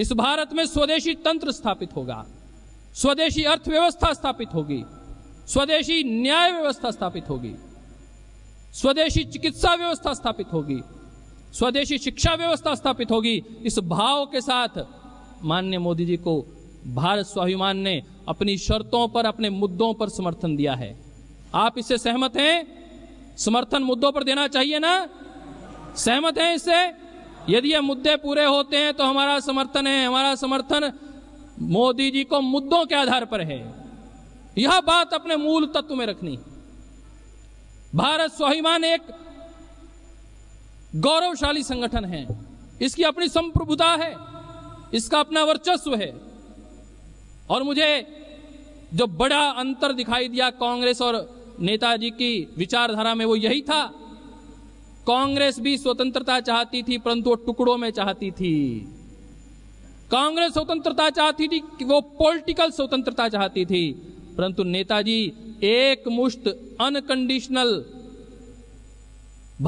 इस भारत में स्वदेशी तंत्र स्थापित होगा स्वदेशी अर्थव्यवस्था स्थापित होगी स्वदेशी न्याय व्यवस्था स्थापित होगी स्वदेशी चिकित्सा व्यवस्था स्थापित होगी स्वदेशी शिक्षा व्यवस्था स्थापित होगी इस भाव के साथ माननीय मोदी जी को भारत स्वाभिमान ने अपनी शर्तों पर अपने मुद्दों पर समर्थन दिया है आप इससे सहमत हैं समर्थन मुद्दों पर देना चाहिए ना सहमत हैं इससे यदि ये मुद्दे पूरे होते हैं तो हमारा समर्थन है हमारा समर्थन मोदी जी को मुद्दों के आधार पर है यह बात अपने मूल तत्व में रखनी भारत स्वाभिमान एक गौरवशाली संगठन है इसकी अपनी संप्रभुता है इसका अपना वर्चस्व है और मुझे जो बड़ा अंतर दिखाई दिया कांग्रेस और नेताजी की विचारधारा में वो यही था कांग्रेस भी स्वतंत्रता चाहती थी परंतु वो टुकड़ों में चाहती थी कांग्रेस स्वतंत्रता चाहती थी वो पॉलिटिकल स्वतंत्रता चाहती थी परंतु नेताजी एक मुश्त अनकंडीशनल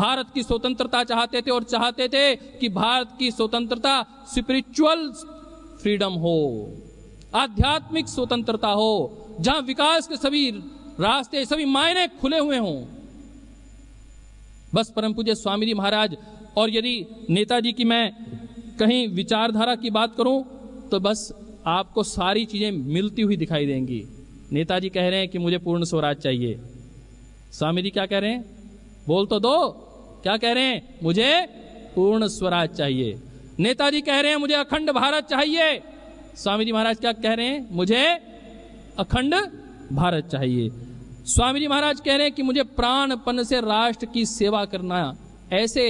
भारत की स्वतंत्रता चाहते थे और चाहते थे कि भारत की स्वतंत्रता स्पिरिचुअल फ्रीडम हो आध्यात्मिक स्वतंत्रता हो जहां विकास के सभी रास्ते सभी मायने खुले हुए हों बस परम पूज्य स्वामी जी महाराज और यदि नेताजी की मैं कहीं विचारधारा की बात करूं तो बस आपको सारी चीजें मिलती हुई दिखाई देंगी नेताजी कह रहे हैं कि मुझे पूर्ण स्वराज चाहिए स्वामी जी क्या कह रहे हैं बोल तो दो क्या कह रहे हैं मुझे पूर्ण स्वराज चाहिए नेताजी कह रहे हैं मुझे अखंड भारत चाहिए स्वामी जी महाराज क्या कह रहे हैं मुझे अखंड भारत चाहिए स्वामी जी महाराज कह रहे हैं कि मुझे प्राणपन से राष्ट्र की सेवा करना ऐसे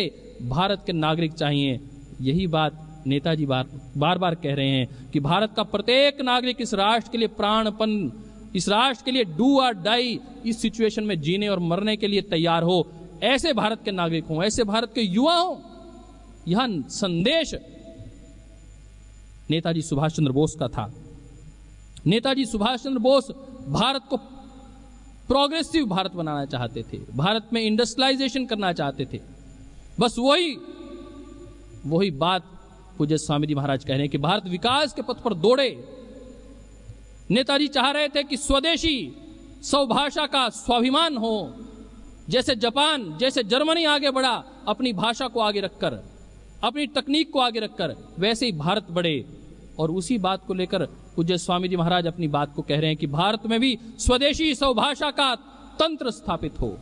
भारत के नागरिक चाहिए यही बात नेताजी बार बार बार कह रहे हैं कि भारत का प्रत्येक नागरिक इस राष्ट्र के लिए प्राणपन इस राष्ट्र के लिए डू आर डाई इस सिचुएशन में जीने और मरने के लिए तैयार हो ऐसे भारत के नागरिक हों ऐसे भारत के युवा हों यह संदेश नेताजी सुभाष चंद्र बोस का था नेताजी सुभाष चंद्र बोस भारत को प्रोग्रेसिव भारत बनाना चाहते थे भारत में इंडस्ट्रियलाइजेशन करना चाहते थे बस वही वही बात पूज्य स्वामी जी महाराज कह रहे हैं कि भारत विकास के पथ पर दौड़े नेताजी चाह रहे थे कि स्वदेशी स्वभाषा का स्वाभिमान हो जैसे जापान जैसे जर्मनी आगे बढ़ा अपनी भाषा को आगे रखकर अपनी तकनीक को आगे रखकर वैसे ही भारत बढ़े और उसी बात को लेकर पूज्य स्वामी जी महाराज अपनी बात को कह रहे हैं कि भारत में भी स्वदेशी सौभाषा का तंत्र स्थापित हो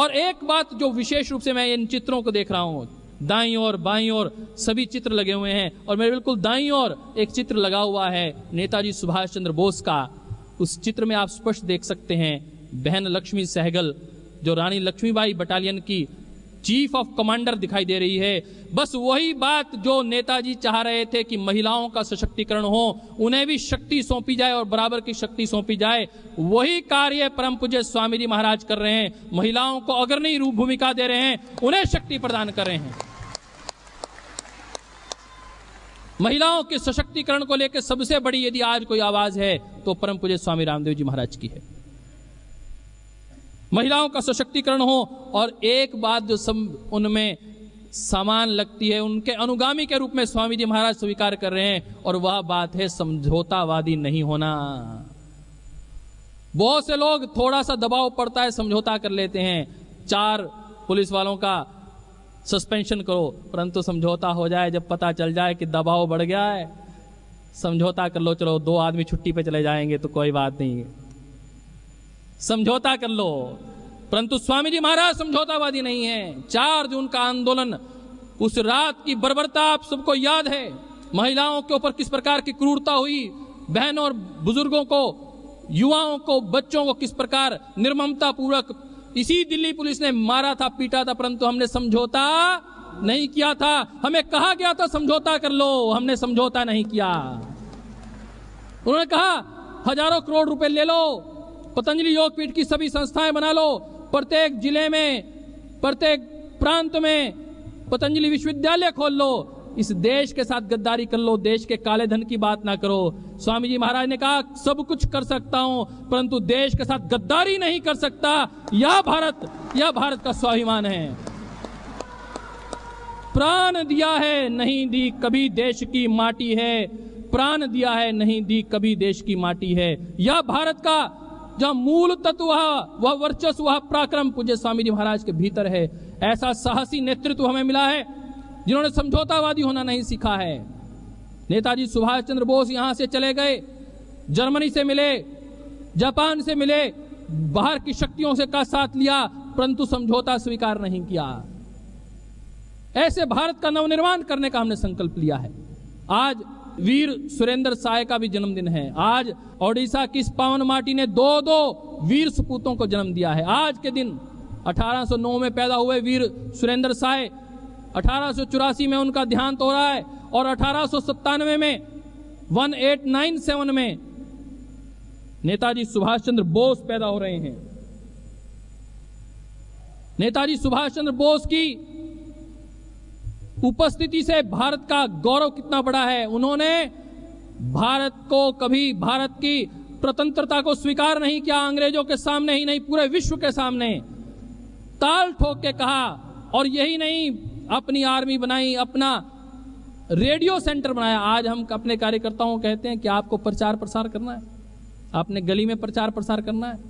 और एक बात जो विशेष रूप से मैं इन चित्रों को देख रहा हूं दाई और बाई और सभी चित्र लगे हुए हैं और मेरे बिल्कुल दाई और एक चित्र लगा हुआ है नेताजी सुभाष चंद्र बोस का उस चित्र में आप स्पष्ट देख सकते हैं बहन लक्ष्मी सहगल जो रानी लक्ष्मीबाई बटालियन की चीफ ऑफ कमांडर दिखाई दे रही है बस वही बात जो नेताजी चाह रहे थे कि महिलाओं का सशक्तिकरण हो उन्हें भी शक्ति सौंपी जाए और बराबर की शक्ति सौंपी जाए वही कार्य परम पूज्य स्वामी जी महाराज कर रहे हैं महिलाओं को अग्रणी रूप भूमिका दे रहे हैं उन्हें शक्ति प्रदान कर रहे हैं महिलाओं के सशक्तिकरण को लेकर सबसे बड़ी यदि आज कोई आवाज है तो परम पूज्य स्वामी रामदेव जी महाराज की है महिलाओं का सशक्तिकरण हो और एक बात जो सम, उनमें सामान लगती है उनके अनुगामी के रूप में स्वामी जी महाराज स्वीकार कर रहे हैं और वह बात है समझौतावादी नहीं होना बहुत से लोग थोड़ा सा दबाव पड़ता है समझौता कर लेते हैं चार पुलिस वालों का सस्पेंशन करो परंतु समझौता हो जाए जब पता चल जाए कि दबाव बढ़ गया है समझौता कर लो चलो दो आदमी छुट्टी पे चले जाएंगे तो कोई बात नहीं है समझौता कर लो परंतु स्वामी जी महाराज समझौतावादी नहीं है चार जून का आंदोलन उस रात की बर्बरता आप सबको याद है महिलाओं के ऊपर किस प्रकार की क्रूरता हुई बहनों और बुजुर्गों को युवाओं को बच्चों को किस प्रकार निर्ममता पूर्वक इसी दिल्ली पुलिस ने मारा था पीटा था परंतु हमने समझौता नहीं किया था हमें कहा गया था समझौता कर लो हमने समझौता नहीं किया उन्होंने कहा हजारों करोड़ रुपए ले लो पतंजलि योगपीठ की सभी संस्थाएं बना लो प्रत्येक जिले में प्रत्येक प्रांत में पतंजलि विश्वविद्यालय खोल लो इस देश के साथ गद्दारी कर लो देश के काले धन की बात ना करो स्वामी जी महाराज ने कहा सब कुछ कर सकता हूं परंतु देश के साथ गद्दारी नहीं कर सकता यह भारत यह भारत का स्वाभिमान है प्राण दिया है नहीं दी कभी देश की माटी है प्राण दिया है नहीं दी कभी देश की माटी है यह भारत का जहां मूल तत्व वह वर्चस्व वह पराक्रम पूज्य स्वामी जी महाराज के भीतर है ऐसा साहसी नेतृत्व हमें मिला है जिन्होंने समझौतावादी होना नहीं सीखा है नेताजी सुभाष चंद्र बोस यहां से चले गए जर्मनी से मिले जापान से मिले बाहर की शक्तियों से का साथ लिया परंतु समझौता स्वीकार नहीं किया ऐसे भारत का नवनिर्माण करने का हमने संकल्प लिया है आज वीर सुरेंद्र साय का भी जन्मदिन है आज ओडिशा की पावन माटी ने दो दो वीर सपूतों को जन्म दिया है आज के दिन 1809 में पैदा हुए वीर सुरेंद्र साय अठारह में उनका ध्यान तो रहा है और अठारह में 1897 में नेताजी सुभाष चंद्र बोस पैदा हो रहे हैं नेताजी सुभाष चंद्र बोस की उपस्थिति से भारत का गौरव कितना बड़ा है उन्होंने भारत को कभी भारत की स्वतंत्रता को स्वीकार नहीं किया अंग्रेजों के सामने ही नहीं पूरे विश्व के सामने ताल ठोक के कहा और यही नहीं अपनी आर्मी बनाई अपना रेडियो सेंटर बनाया आज हम अपने कार्यकर्ताओं को कहते हैं कि आपको प्रचार प्रसार करना है आपने गली में प्रचार प्रसार करना है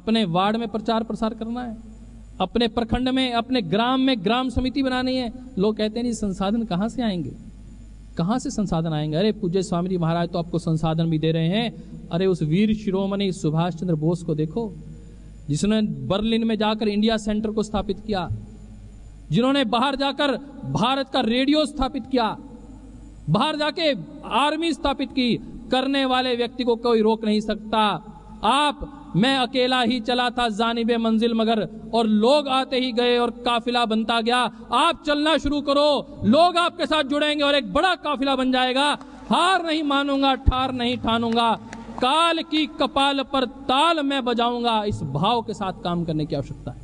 अपने वार्ड में प्रचार प्रसार करना है अपने प्रखंड में अपने ग्राम में ग्राम समिति बनानी है लोग कहते हैं संसाधन कहाँ से आएंगे कहाँ से संसाधन आएंगे अरे पूज्य स्वामी जी महाराज तो आपको संसाधन भी दे रहे हैं अरे उस वीर शिरोमणि सुभाष चंद्र बोस को देखो जिसने बर्लिन में जाकर इंडिया सेंटर को स्थापित किया जिन्होंने बाहर जाकर भारत का रेडियो स्थापित किया बाहर जाके आर्मी स्थापित की करने वाले व्यक्ति को कोई रोक नहीं सकता आप मैं अकेला ही चला था जानब मंजिल मगर और लोग आते ही गए और काफिला बनता गया आप चलना शुरू करो लोग आपके साथ जुड़ेंगे और एक बड़ा काफिला बन जाएगा हार नहीं मानूंगा ठार नहीं ठानूंगा काल की कपाल पर ताल मैं बजाऊंगा इस भाव के साथ काम करने की आवश्यकता है